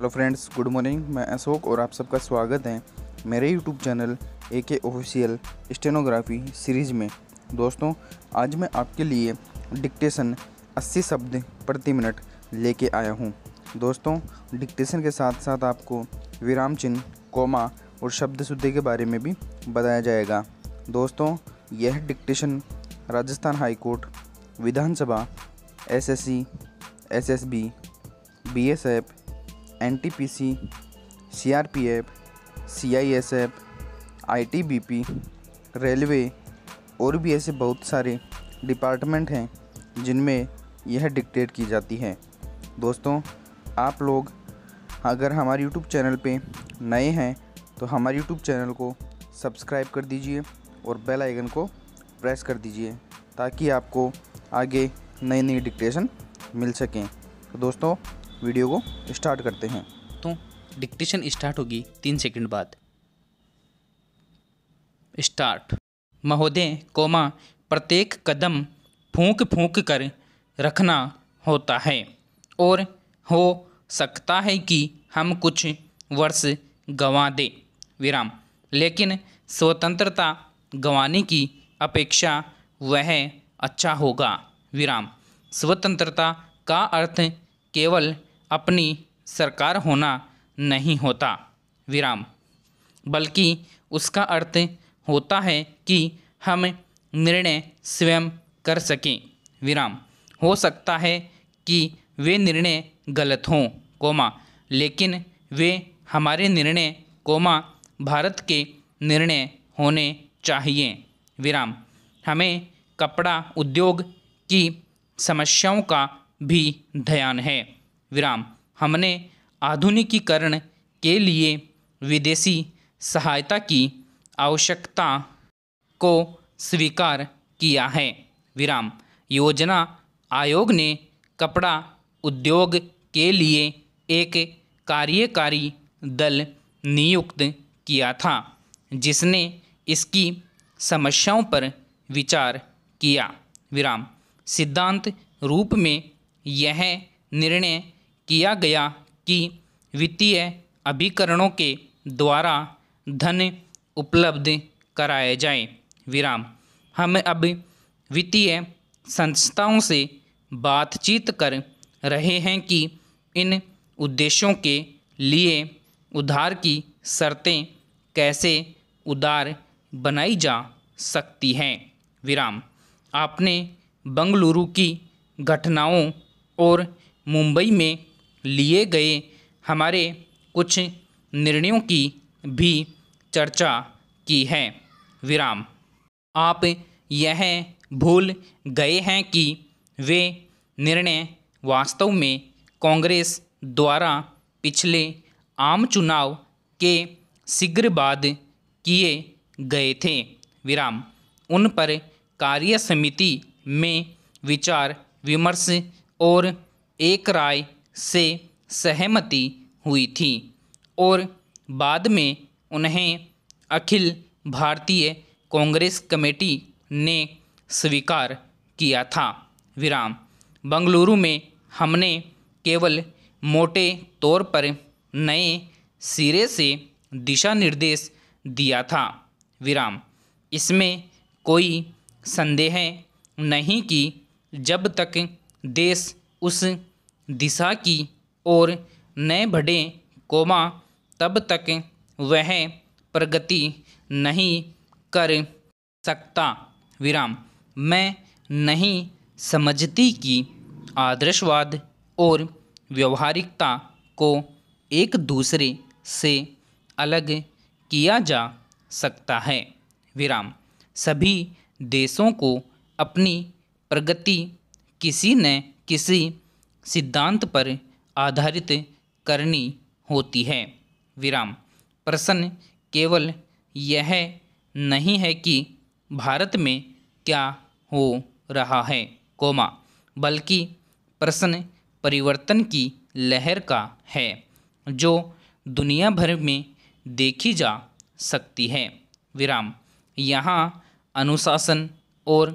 hello friends good morning मैं अशोक और आप सबका स्वागत है मेरे यूट्यूब चैनल ए के ऑफिशियल स्टेनोग्राफी सीरीज़ में दोस्तों आज मैं आपके लिए डिक्टेशन 80 शब्द प्रति मिनट लेके आया हूँ दोस्तों डिक्टेशन के साथ साथ आपको विराम चिन्ह कोमा और शब्द शुद्धि के बारे में भी बताया जाएगा दोस्तों यह डिक्टेशन राजस्थान हाईकोर्ट विधानसभा S S S S C B B S F N T P C C R P F C I S F I T B P railway और भी ऐसे बहुत सारे डिपार्टमेंट हैं जिनमें यह डिक्टेट की जाती है दोस्तों आप लोग अगर हमारे यूट्यूब चैनल पे नए हैं तो हमारे यूट्यूब चैनल को सब्सक्राइब कर दीजिए और बेल आइकन को प्रेस कर दीजिए ताकि आपको आगे नई नई डिक्टेशन मिल सकें तो दोस्तों वीडियो को स्टार्ट करते हैं तो डिक्टेशन स्टार्ट होगी तीन सेकंड बाद स्टार्ट महोदय कोमा प्रत्येक कदम फूंक फूंक कर रखना होता है और हो सकता है कि हम कुछ वर्ष गंवा दें विराम लेकिन स्वतंत्रता गंवाने की अपेक्षा वह अच्छा होगा विराम स्वतंत्रता का अर्थ केवल अपनी सरकार होना नहीं होता विराम बल्कि उसका अर्थ होता है कि हम निर्णय स्वयं कर सकें विराम हो सकता है कि वे निर्णय गलत हों कोमा लेकिन वे हमारे निर्णय कोमा भारत के निर्णय होने चाहिए विराम हमें कपड़ा उद्योग की समस्याओं का भी ध्यान है विराम हमने आधुनिकीकरण के लिए विदेशी सहायता की आवश्यकता को स्वीकार किया है विराम योजना आयोग ने कपड़ा उद्योग के लिए एक कार्यकारी दल नियुक्त किया था जिसने इसकी समस्याओं पर विचार किया विराम सिद्धांत रूप में यह निर्णय किया गया कि वित्तीय अभिकरणों के द्वारा धन उपलब्ध कराए जाए विराम हम अब वित्तीय संस्थाओं से बातचीत कर रहे हैं कि इन उद्देश्यों के लिए उधार की शर्तें कैसे उदार बनाई जा सकती हैं विराम आपने बंगलुरु की घटनाओं और मुंबई में लिए गए हमारे कुछ निर्णयों की भी चर्चा की है विराम आप यह भूल गए हैं कि वे निर्णय वास्तव में कांग्रेस द्वारा पिछले आम चुनाव के शीघ्र बाद किए गए थे विराम उन पर कार्य समिति में विचार विमर्श और एक राय से सहमति हुई थी और बाद में उन्हें अखिल भारतीय कांग्रेस कमेटी ने स्वीकार किया था विराम बंगलुरु में हमने केवल मोटे तौर पर नए सिरे से दिशा निर्देश दिया था विराम इसमें कोई संदेह नहीं कि जब तक देश उस दिशा की ओर न बढ़े कोमा तब तक वह प्रगति नहीं कर सकता विराम मैं नहीं समझती कि आदर्शवाद और व्यवहारिकता को एक दूसरे से अलग किया जा सकता है विराम सभी देशों को अपनी प्रगति किसी न किसी सिद्धांत पर आधारित करनी होती है विराम प्रश्न केवल यह नहीं है कि भारत में क्या हो रहा है कोमा बल्कि प्रश्न परिवर्तन की लहर का है जो दुनिया भर में देखी जा सकती है विराम यहाँ अनुशासन और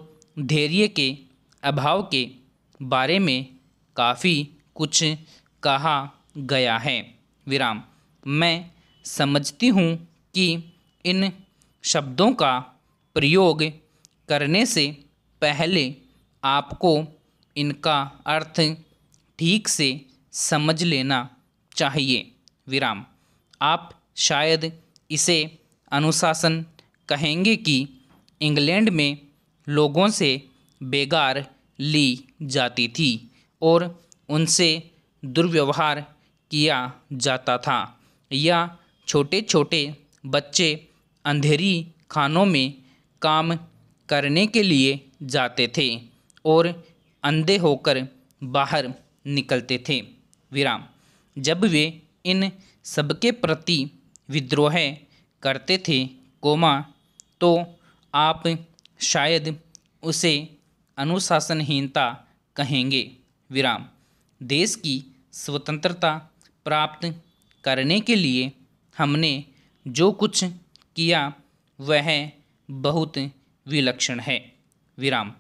धैर्य के अभाव के बारे में काफ़ी कुछ कहा गया है विराम मैं समझती हूँ कि इन शब्दों का प्रयोग करने से पहले आपको इनका अर्थ ठीक से समझ लेना चाहिए विराम आप शायद इसे अनुशासन कहेंगे कि इंग्लैंड में लोगों से बेगार ली जाती थी और उनसे दुर्व्यवहार किया जाता था या छोटे छोटे बच्चे अंधेरी खानों में काम करने के लिए जाते थे और अंधे होकर बाहर निकलते थे विराम जब वे इन सबके प्रति विद्रोह करते थे कोमा तो आप शायद उसे अनुशासनहीनता कहेंगे विराम देश की स्वतंत्रता प्राप्त करने के लिए हमने जो कुछ किया वह बहुत विलक्षण है विराम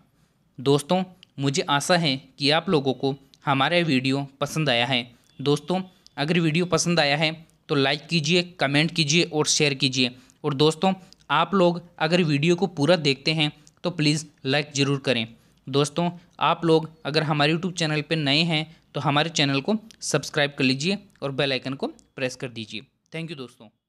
दोस्तों मुझे आशा है कि आप लोगों को हमारा वीडियो पसंद आया है दोस्तों अगर वीडियो पसंद आया है तो लाइक कीजिए कमेंट कीजिए और शेयर कीजिए और दोस्तों आप लोग अगर वीडियो को पूरा देखते हैं तो प्लीज़ लाइक ज़रूर करें दोस्तों आप लोग अगर हमारे यूट्यूब चैनल पर नए हैं तो हमारे चैनल को सब्सक्राइब कर लीजिए और बेल आइकन को प्रेस कर दीजिए थैंक यू दोस्तों